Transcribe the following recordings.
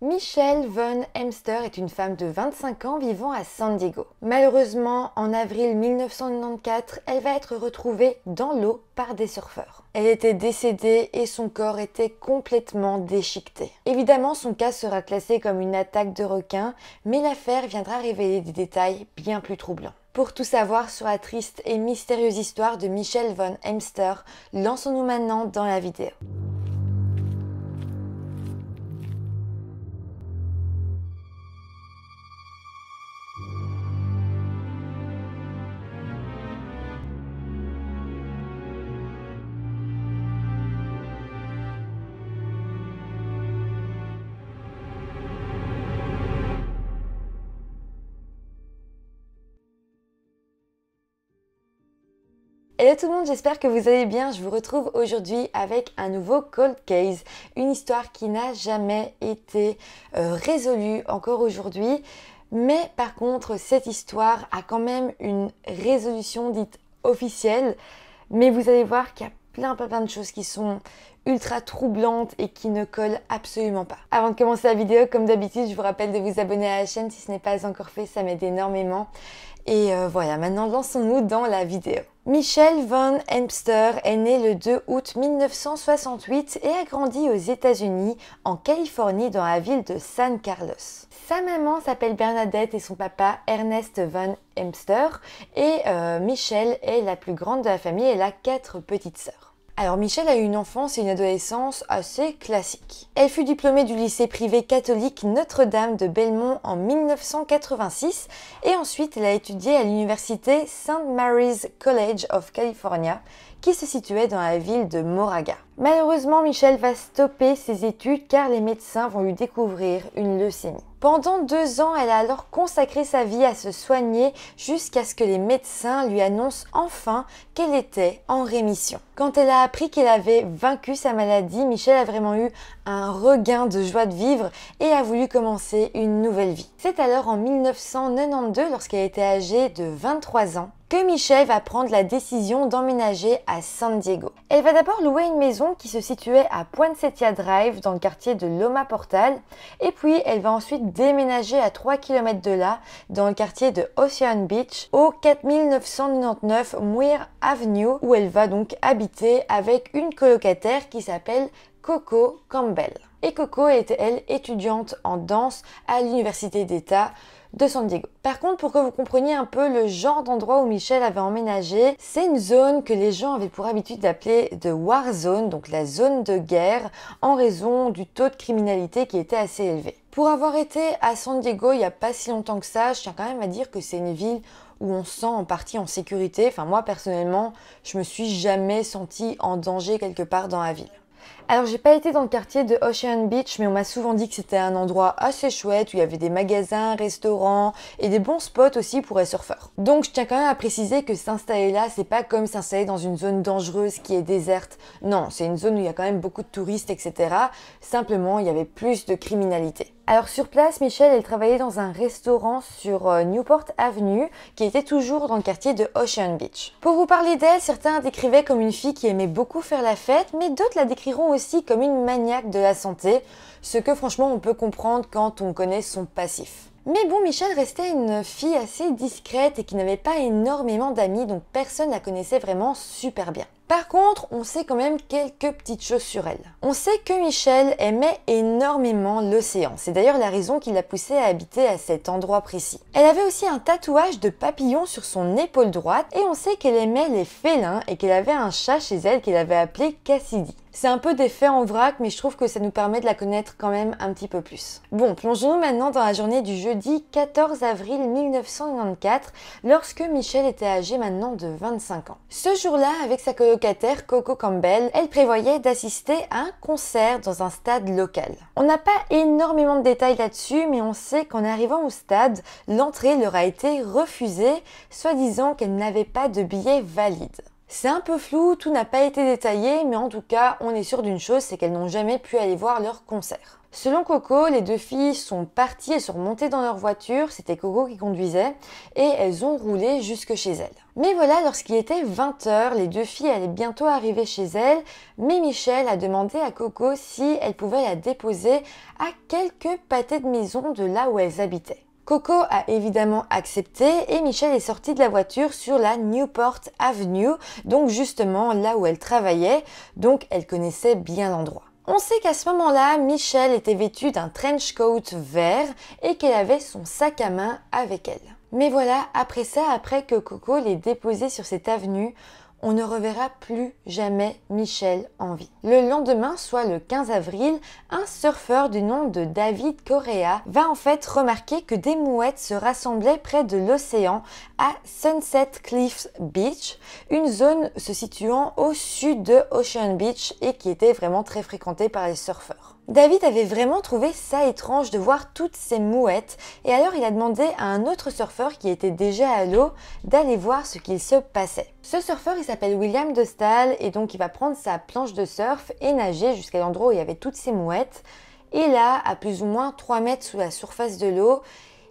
Michelle Von Hemster est une femme de 25 ans vivant à San Diego. Malheureusement, en avril 1994, elle va être retrouvée dans l'eau par des surfeurs. Elle était décédée et son corps était complètement déchiqueté. Évidemment, son cas sera classé comme une attaque de requin, mais l'affaire viendra révéler des détails bien plus troublants. Pour tout savoir sur la triste et mystérieuse histoire de Michelle Von Hemster, lançons-nous maintenant dans la vidéo. Hello tout le monde, j'espère que vous allez bien. Je vous retrouve aujourd'hui avec un nouveau cold case, une histoire qui n'a jamais été euh, résolue encore aujourd'hui. Mais par contre, cette histoire a quand même une résolution dite officielle. Mais vous allez voir qu'il y a plein plein plein de choses qui sont ultra troublantes et qui ne collent absolument pas. Avant de commencer la vidéo, comme d'habitude, je vous rappelle de vous abonner à la chaîne si ce n'est pas encore fait, ça m'aide énormément. Et euh, voilà, maintenant lançons-nous dans la vidéo. Michelle von Hempster est né le 2 août 1968 et a grandi aux États-Unis, en Californie, dans la ville de San Carlos. Sa maman s'appelle Bernadette et son papa Ernest von Hempster et euh, Michelle est la plus grande de la famille et elle a quatre petites sœurs. Alors Michelle a eu une enfance et une adolescence assez classiques. Elle fut diplômée du lycée privé catholique Notre-Dame de Belmont en 1986 et ensuite elle a étudié à l'université St. Mary's College of California qui se situait dans la ville de Moraga. Malheureusement, Michel va stopper ses études car les médecins vont lui découvrir une leucémie. Pendant deux ans, elle a alors consacré sa vie à se soigner jusqu'à ce que les médecins lui annoncent enfin qu'elle était en rémission. Quand elle a appris qu'elle avait vaincu sa maladie, Michel a vraiment eu un regain de joie de vivre et a voulu commencer une nouvelle vie. C'est alors en 1992, lorsqu'elle était âgée de 23 ans, que Michelle va prendre la décision d'emménager à San Diego. Elle va d'abord louer une maison qui se situait à Poinsettia Drive dans le quartier de Loma Portal et puis elle va ensuite déménager à 3 km de là dans le quartier de Ocean Beach au 4999 Muir Avenue où elle va donc habiter avec une colocataire qui s'appelle Coco Campbell et Coco était, elle, étudiante en danse à l'Université d'État de San Diego. Par contre, pour que vous compreniez un peu le genre d'endroit où Michel avait emménagé, c'est une zone que les gens avaient pour habitude d'appeler de war zone, donc la zone de guerre, en raison du taux de criminalité qui était assez élevé. Pour avoir été à San Diego il n'y a pas si longtemps que ça, je tiens quand même à dire que c'est une ville où on se sent en partie en sécurité. Enfin, moi personnellement, je me suis jamais sentie en danger quelque part dans la ville. Alors j'ai pas été dans le quartier de Ocean Beach, mais on m'a souvent dit que c'était un endroit assez chouette où il y avait des magasins, restaurants et des bons spots aussi pour les surfeurs. Donc je tiens quand même à préciser que s'installer là, c'est pas comme s'installer dans une zone dangereuse qui est déserte. Non, c'est une zone où il y a quand même beaucoup de touristes, etc. Simplement, il y avait plus de criminalité. Alors sur place, Michelle, elle travaillait dans un restaurant sur euh, Newport Avenue, qui était toujours dans le quartier de Ocean Beach. Pour vous parler d'elle, certains décrivaient comme une fille qui aimait beaucoup faire la fête, mais d'autres la décriront aussi comme une maniaque de la santé, ce que franchement on peut comprendre quand on connaît son passif. Mais bon, Michelle restait une fille assez discrète et qui n'avait pas énormément d'amis, donc personne la connaissait vraiment super bien. Par contre, on sait quand même quelques petites choses sur elle. On sait que Michel aimait énormément l'océan. C'est d'ailleurs la raison qui l'a poussée à habiter à cet endroit précis. Elle avait aussi un tatouage de papillon sur son épaule droite et on sait qu'elle aimait les félins et qu'elle avait un chat chez elle qu'elle avait appelé Cassidy. C'est un peu des faits en vrac, mais je trouve que ça nous permet de la connaître quand même un petit peu plus. Bon, plongeons-nous maintenant dans la journée du jeudi 14 avril 1994, lorsque Michel était âgé maintenant de 25 ans. Ce jour-là, avec sa locataire Coco Campbell, elle prévoyait d'assister à un concert dans un stade local. On n'a pas énormément de détails là-dessus, mais on sait qu'en arrivant au stade, l'entrée leur a été refusée, soi-disant qu'elle n'avait pas de billet valide. C'est un peu flou, tout n'a pas été détaillé, mais en tout cas, on est sûr d'une chose, c'est qu'elles n'ont jamais pu aller voir leur concert. Selon Coco, les deux filles sont parties et sont montées dans leur voiture, c'était Coco qui conduisait, et elles ont roulé jusque chez elles. Mais voilà, lorsqu'il était 20h, les deux filles allaient bientôt arriver chez elles, mais Michel a demandé à Coco si elle pouvait la déposer à quelques pâtés de maison de là où elles habitaient. Coco a évidemment accepté et Michel est sorti de la voiture sur la Newport Avenue, donc justement là où elle travaillait, donc elle connaissait bien l'endroit. On sait qu'à ce moment-là, Michelle était vêtue d'un trench coat vert et qu'elle avait son sac à main avec elle. Mais voilà, après ça, après que Coco l'ait déposée sur cette avenue, on ne reverra plus jamais Michel en vie. Le lendemain, soit le 15 avril, un surfeur du nom de David Correa va en fait remarquer que des mouettes se rassemblaient près de l'océan à Sunset Cliffs Beach, une zone se situant au sud de Ocean Beach et qui était vraiment très fréquentée par les surfeurs. David avait vraiment trouvé ça étrange de voir toutes ces mouettes et alors il a demandé à un autre surfeur qui était déjà à l'eau d'aller voir ce qu'il se passait. Ce surfeur il s'appelle William de Stahl et donc il va prendre sa planche de surf et nager jusqu'à l'endroit où il y avait toutes ces mouettes et là à plus ou moins 3 mètres sous la surface de l'eau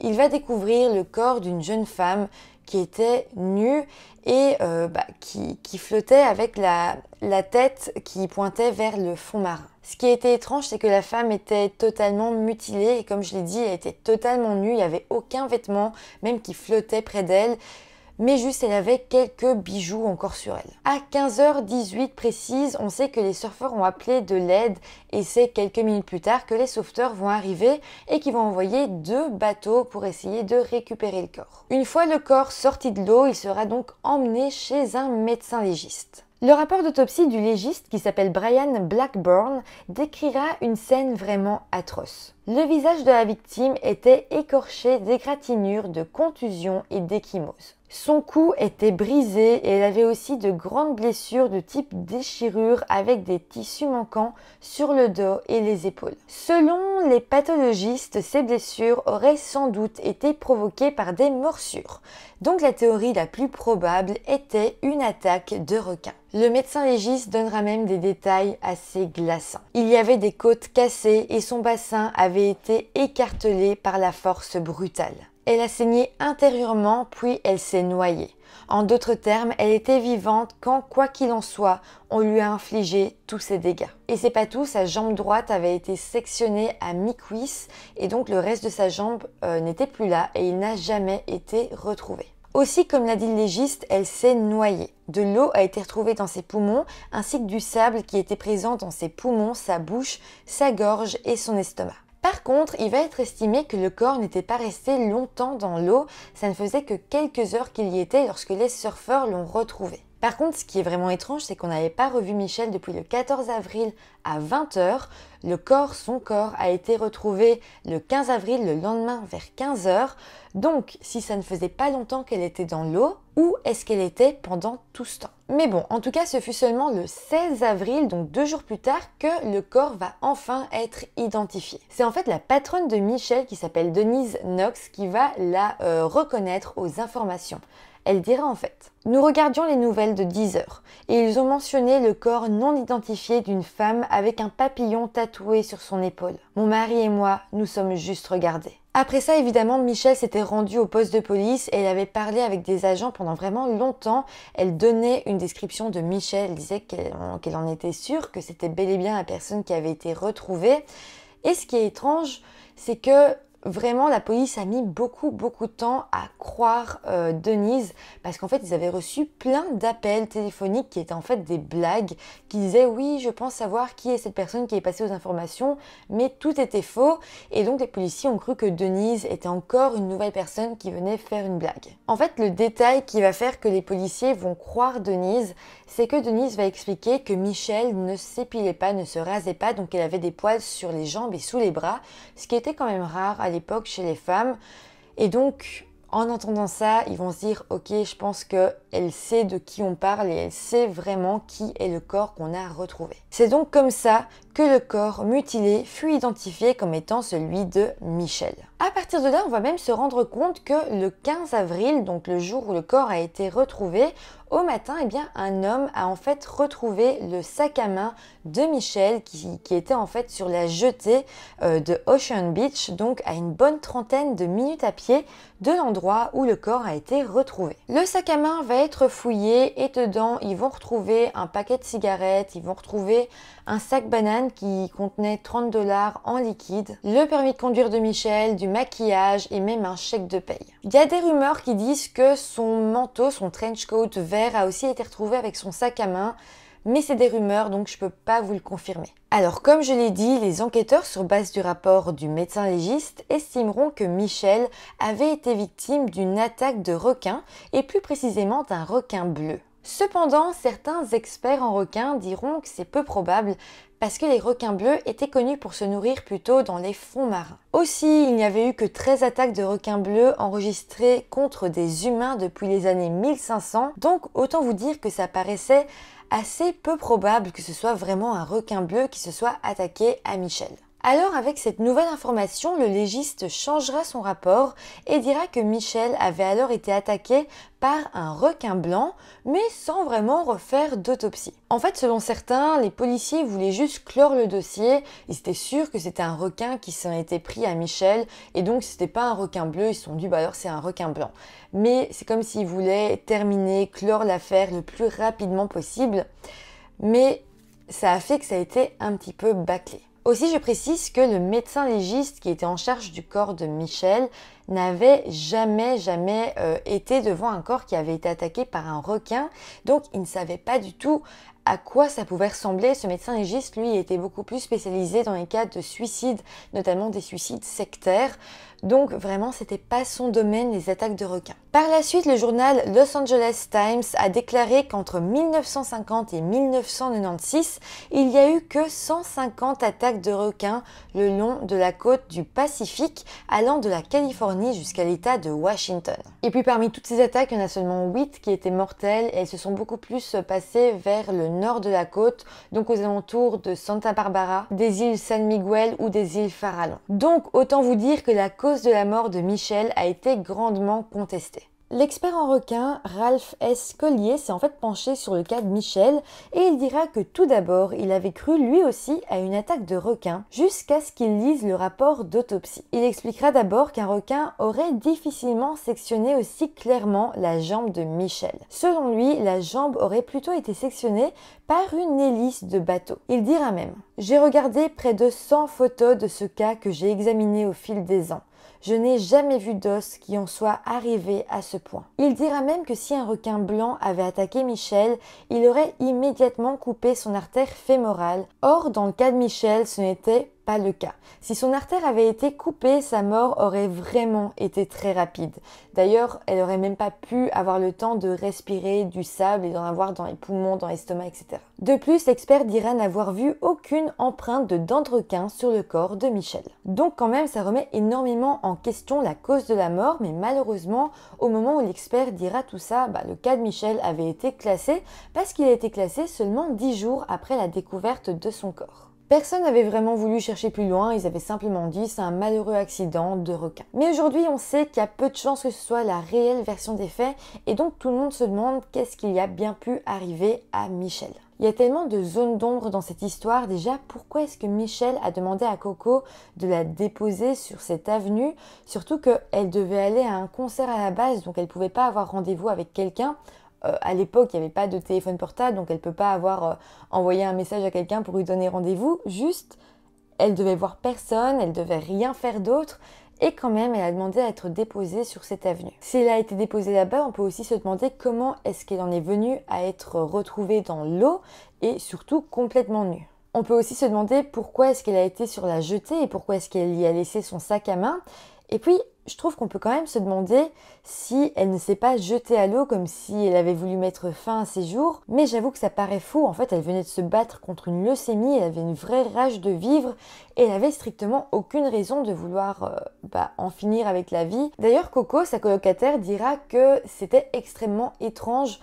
il va découvrir le corps d'une jeune femme qui était nue et euh, bah, qui, flottait avec la, la tête qui pointait vers le fond marin. Ce qui était étrange, c'est que la femme était totalement mutilée et comme je l'ai dit, elle était totalement nue, il n'y avait aucun vêtement, même qui flottait près d'elle mais juste elle avait quelques bijoux encore sur elle. À 15h18 précise, on sait que les surfeurs ont appelé de l'aide et c'est quelques minutes plus tard que les sauveteurs vont arriver et qu'ils vont envoyer deux bateaux pour essayer de récupérer le corps. Une fois le corps sorti de l'eau, il sera donc emmené chez un médecin légiste. Le rapport d'autopsie du légiste, qui s'appelle Brian Blackburn, décrira une scène vraiment atroce. Le visage de la victime était écorché d'égratignures, de contusions et d'échymoses. Son cou était brisé et elle avait aussi de grandes blessures de type déchirure avec des tissus manquants sur le dos et les épaules. Selon les pathologistes, ces blessures auraient sans doute été provoquées par des morsures. Donc la théorie la plus probable était une attaque de requin. Le médecin légiste donnera même des détails assez glaçants. Il y avait des côtes cassées et son bassin avait été écartelé par la force brutale. Elle a saigné intérieurement, puis elle s'est noyée. En d'autres termes, elle était vivante quand, quoi qu'il en soit, on lui a infligé tous ses dégâts. Et c'est pas tout, sa jambe droite avait été sectionnée à mi-cuisse et donc le reste de sa jambe euh, n'était plus là et il n'a jamais été retrouvé. Aussi, comme l'a dit le légiste, elle s'est noyée. De l'eau a été retrouvée dans ses poumons, ainsi que du sable qui était présent dans ses poumons, sa bouche, sa gorge et son estomac. Par contre, il va être estimé que le corps n'était pas resté longtemps dans l'eau, ça ne faisait que quelques heures qu'il y était lorsque les surfeurs l'ont retrouvé. Par contre, ce qui est vraiment étrange, c'est qu'on n'avait pas revu Michel depuis le 14 avril à 20h, le corps, son corps, a été retrouvé le 15 avril, le lendemain vers 15h. Donc, si ça ne faisait pas longtemps qu'elle était dans l'eau, où est-ce qu'elle était pendant tout ce temps Mais bon, en tout cas, ce fut seulement le 16 avril, donc deux jours plus tard, que le corps va enfin être identifié. C'est en fait la patronne de Michel, qui s'appelle Denise Knox, qui va la euh, reconnaître aux informations. Elle dirait en fait. Nous regardions les nouvelles de 10 heures et ils ont mentionné le corps non identifié d'une femme avec un papillon tatoué sur son épaule. Mon mari et moi, nous sommes juste regardés. Après ça, évidemment, Michelle s'était rendue au poste de police et elle avait parlé avec des agents pendant vraiment longtemps. Elle donnait une description de Michelle, disait qu'elle en était sûre, que c'était bel et bien la personne qui avait été retrouvée. Et ce qui est étrange, c'est que Vraiment, la police a mis beaucoup, beaucoup de temps à croire euh, Denise parce qu'en fait, ils avaient reçu plein d'appels téléphoniques qui étaient en fait des blagues qui disaient oui, je pense savoir qui est cette personne qui est passée aux informations, mais tout était faux. Et donc, les policiers ont cru que Denise était encore une nouvelle personne qui venait faire une blague. En fait, le détail qui va faire que les policiers vont croire Denise, c'est que Denise va expliquer que Michel ne s'épilait pas, ne se rasait pas, donc elle avait des poils sur les jambes et sous les bras, ce qui était quand même rare à l'époque chez les femmes. Et donc, en entendant ça, ils vont se dire Ok, je pense qu'elle sait de qui on parle et elle sait vraiment qui est le corps qu'on a retrouvé. C'est donc comme ça que le corps mutilé fut identifié comme étant celui de Michel. À partir de là, on va même se rendre compte que le 15 avril, donc le jour où le corps a été retrouvé, au matin, et eh bien, un homme a en fait retrouvé le sac à main de Michel qui, était en fait sur la jetée euh, de Ocean Beach, donc à une bonne trentaine de minutes à pied de l'endroit où le corps a été retrouvé. Le sac à main va être fouillé et dedans, ils vont retrouver un paquet de cigarettes, ils vont retrouver un sac banane qui contenait 30 dollars en liquide, le permis de conduire de Michel, du maquillage et même un chèque de paye. Il y a des rumeurs qui disent que son manteau, son trench coat vert a aussi été retrouvé avec son sac à main, mais c'est des rumeurs donc je peux pas vous le confirmer. Alors comme je l'ai dit, les enquêteurs sur base du rapport du médecin légiste estimeront que Michel avait été victime d'une attaque de requin et plus précisément d'un requin bleu. Cependant, certains experts en requins diront que c'est peu probable parce que les requins bleus étaient connus pour se nourrir plutôt dans les fonds marins. Aussi, il n'y avait eu que 13 attaques de requins bleus enregistrées contre des humains depuis les années 1500, donc autant vous dire que ça paraissait assez peu probable que ce soit vraiment un requin bleu qui se soit attaqué à Michel. Alors avec cette nouvelle information, le légiste changera son rapport et dira que Michel avait alors été attaqué par un requin blanc, mais sans vraiment refaire d'autopsie. En fait, selon certains, les policiers voulaient juste clore le dossier, ils étaient sûrs que c'était un requin qui s'en était pris à Michel, et donc c'était pas un requin bleu, ils se sont dit bah alors c'est un requin blanc. Mais c'est comme s'ils voulaient terminer, clore l'affaire le plus rapidement possible, mais ça a fait que ça a été un petit peu bâclé. Aussi, je précise que le médecin légiste qui était en charge du corps de Michel n'avait jamais, jamais euh, été devant un corps qui avait été attaqué par un requin, donc il ne savait pas du tout à quoi ça pouvait ressembler. Ce médecin légiste, lui, était beaucoup plus spécialisé dans les cas de suicides, notamment des suicides sectaires. Donc vraiment, c'était pas son domaine les attaques de requins. Par la suite, le journal Los Angeles Times a déclaré qu'entre 1950 et 1996, il n'y a eu que 150 attaques de requins le long de la côte du Pacifique, allant de la Californie jusqu'à l'État de Washington. Et puis parmi toutes ces attaques, il y en a seulement 8 qui étaient mortelles et elles se sont beaucoup plus passées vers le nord de la côte, donc aux alentours de Santa Barbara, des îles San Miguel ou des îles Farallon. Donc autant vous dire que la côte de la mort de Michel a été grandement contestée. L'expert en requin, Ralph S. Collier, s'est en fait penché sur le cas de Michel et il dira que tout d'abord, il avait cru lui aussi à une attaque de requin jusqu'à ce qu'il lise le rapport d'autopsie. Il expliquera d'abord qu'un requin aurait difficilement sectionné aussi clairement la jambe de Michel. Selon lui, la jambe aurait plutôt été sectionnée par une hélice de bateau. Il dira même J'ai regardé près de 100 photos de ce cas que j'ai examiné au fil des ans. Je n'ai jamais vu d'os qui en soit arrivé à ce point. Il dira même que si un requin blanc avait attaqué Michel, il aurait immédiatement coupé son artère fémorale. Or, dans le cas de Michel, ce n'était pas le cas. Si son artère avait été coupée, sa mort aurait vraiment été très rapide. D'ailleurs, elle n'aurait même pas pu avoir le temps de respirer du sable et d'en avoir dans les poumons, dans l'estomac, etc. De plus, l'expert dira n'avoir vu aucune empreinte de dentrequin sur le corps de Michel. Donc quand même, ça remet énormément en question la cause de la mort, mais malheureusement, au moment où l'expert dira tout ça, bah, le cas de Michel avait été classé parce qu'il a été classé seulement 10 jours après la découverte de son corps. Personne n'avait vraiment voulu chercher plus loin, ils avaient simplement dit c'est un malheureux accident de requin. Mais aujourd'hui, on sait qu'il y a peu de chances que ce soit la réelle version des faits, et donc tout le monde se demande qu'est-ce qu'il y a bien pu arriver à Michel. Il y a tellement de zones d'ombre dans cette histoire. Déjà, pourquoi est-ce que Michel a demandé à Coco de la déposer sur cette avenue Surtout qu'elle devait aller à un concert à la base, donc elle ne pouvait pas avoir rendez-vous avec quelqu'un. Euh, à l'époque, il n'y avait pas de téléphone portable, donc elle ne peut pas avoir euh, envoyé un message à quelqu'un pour lui donner rendez-vous. Juste, elle devait voir personne, elle devait rien faire d'autre. Et quand même, elle a demandé à être déposée sur cette avenue. Si elle a été déposée là-bas, on peut aussi se demander comment est-ce qu'elle en est venue à être retrouvée dans l'eau et surtout complètement nue. On peut aussi se demander pourquoi est-ce qu'elle a été sur la jetée et pourquoi est-ce qu'elle y a laissé son sac à main. Et puis, je trouve qu'on peut quand même se demander si elle ne s'est pas jetée à l'eau comme si elle avait voulu mettre fin à ses jours. Mais j'avoue que ça paraît fou. En fait, elle venait de se battre contre une leucémie, elle avait une vraie rage de vivre et elle avait strictement aucune raison de vouloir euh, bah, en finir avec la vie. D'ailleurs, Coco, sa colocataire, dira que c'était extrêmement étrange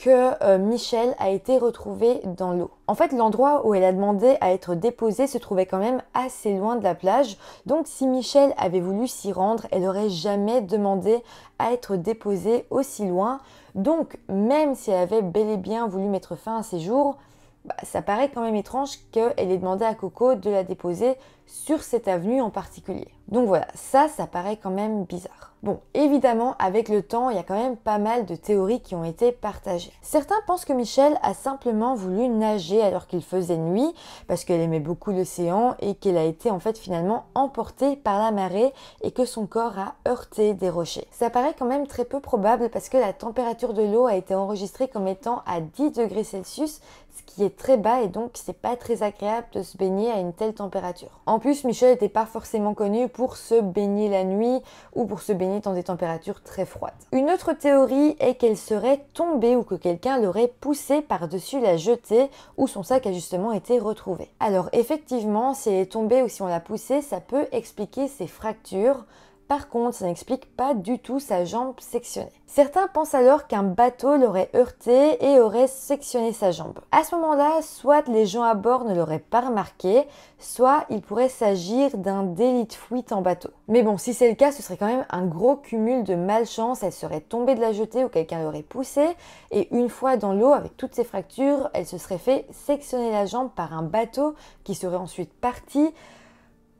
que euh, Michel a été retrouvée dans l'eau. En fait, l'endroit où elle a demandé à être déposée se trouvait quand même assez loin de la plage, donc si Michel avait voulu s'y rendre, elle n'aurait jamais demandé à être déposée aussi loin. Donc, même si elle avait bel et bien voulu mettre fin à ses jours, bah, ça paraît quand même étrange qu'elle ait demandé à Coco de la déposer sur cette avenue en particulier. Donc voilà, ça, ça paraît quand même bizarre. Bon, évidemment, avec le temps, il y a quand même pas mal de théories qui ont été partagées. Certains pensent que Michel a simplement voulu nager alors qu'il faisait nuit, parce qu'elle aimait beaucoup l'océan et qu'elle a été en fait finalement emportée par la marée et que son corps a heurté des rochers. Ça paraît quand même très peu probable parce que la température de l'eau a été enregistrée comme étant à 10 degrés Celsius, ce qui est très bas et donc c'est pas très agréable de se baigner à une telle température plus, Michel n'était pas forcément connu pour se baigner la nuit ou pour se baigner dans des températures très froides. Une autre théorie est qu'elle serait tombée ou que quelqu'un l'aurait poussée par-dessus la jetée où son sac a justement été retrouvé. Alors effectivement, si elle est tombée ou si on l'a poussée, ça peut expliquer ses fractures par contre, ça n'explique pas du tout sa jambe sectionnée. Certains pensent alors qu'un bateau l'aurait heurté et aurait sectionné sa jambe. À ce moment-là, soit les gens à bord ne l'auraient pas remarqué, soit il pourrait s'agir d'un délit de fuite en bateau. Mais bon, si c'est le cas, ce serait quand même un gros cumul de malchance. Elle serait tombée de la jetée ou quelqu'un l'aurait poussée. Et une fois dans l'eau, avec toutes ses fractures, elle se serait fait sectionner la jambe par un bateau qui serait ensuite parti.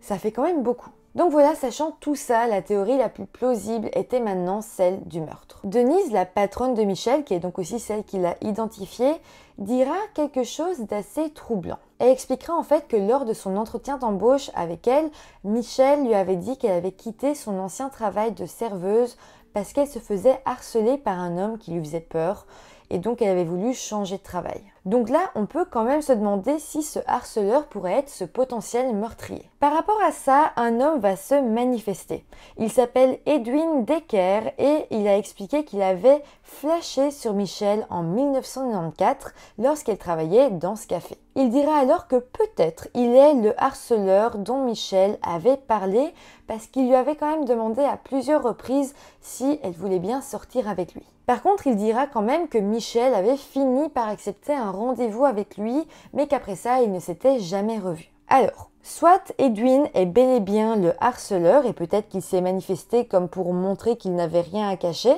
Ça fait quand même beaucoup. Donc voilà, sachant tout ça, la théorie la plus plausible était maintenant celle du meurtre. Denise, la patronne de Michel, qui est donc aussi celle qui l'a identifiée, dira quelque chose d'assez troublant. Elle expliquera en fait que lors de son entretien d'embauche avec elle, Michel lui avait dit qu'elle avait quitté son ancien travail de serveuse parce qu'elle se faisait harceler par un homme qui lui faisait peur et donc elle avait voulu changer de travail. Donc là, on peut quand même se demander si ce harceleur pourrait être ce potentiel meurtrier. Par rapport à ça, un homme va se manifester. Il s'appelle Edwin Decker et il a expliqué qu'il avait flashé sur Michel en 1994 lorsqu'elle travaillait dans ce café. Il dira alors que peut-être il est le harceleur dont Michel avait parlé parce qu'il lui avait quand même demandé à plusieurs reprises si elle voulait bien sortir avec lui. Par contre, il dira quand même que Michel avait fini par accepter un rendez-vous avec lui, mais qu'après ça, il ne s'était jamais revu. Alors, soit Edwin est bel et bien le harceleur et peut-être qu'il s'est manifesté comme pour montrer qu'il n'avait rien à cacher,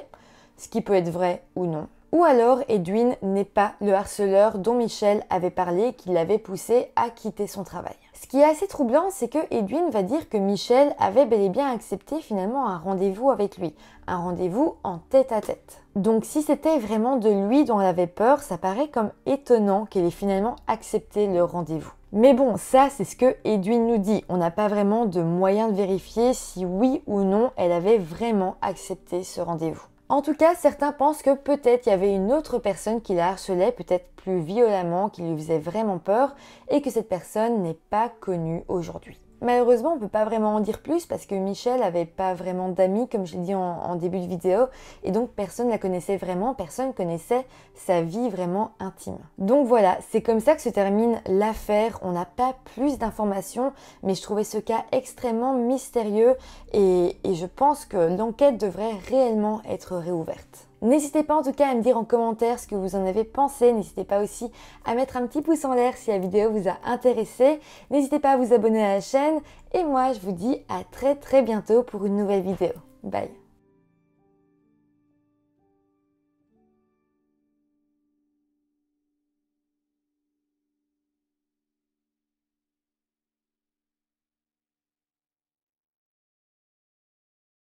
ce qui peut être vrai ou non. Ou alors Edwin n'est pas le harceleur dont Michel avait parlé qui l'avait poussé à quitter son travail. Ce qui est assez troublant, c'est que Edwin va dire que Michel avait bel et bien accepté finalement un rendez-vous avec lui, un rendez-vous en tête-à-tête. Donc si c'était vraiment de lui dont elle avait peur, ça paraît comme étonnant qu'elle ait finalement accepté le rendez-vous. Mais bon, ça c'est ce que Edwin nous dit. On n'a pas vraiment de moyen de vérifier si oui ou non elle avait vraiment accepté ce rendez-vous. En tout cas, certains pensent que peut-être il y avait une autre personne qui la harcelait, peut-être plus violemment, qui lui faisait vraiment peur, et que cette personne n'est pas connue aujourd'hui. Malheureusement, on ne peut pas vraiment en dire plus parce que Michel n'avait pas vraiment d'amis, comme je l'ai dit en, début de vidéo, et donc personne ne la connaissait vraiment, personne connaissait sa vie vraiment intime. Donc voilà, c'est comme ça que se termine l'affaire. On n'a pas plus d'informations, mais je trouvais ce cas extrêmement mystérieux et je pense que l'enquête devrait réellement être réouverte. N'hésitez pas en tout cas à me dire en commentaire ce que vous en avez pensé. N'hésitez pas aussi à mettre un petit pouce en l'air si la vidéo vous a intéressé. N'hésitez pas à vous abonner à la chaîne. Et moi, je vous dis à très très bientôt pour une nouvelle vidéo. Bye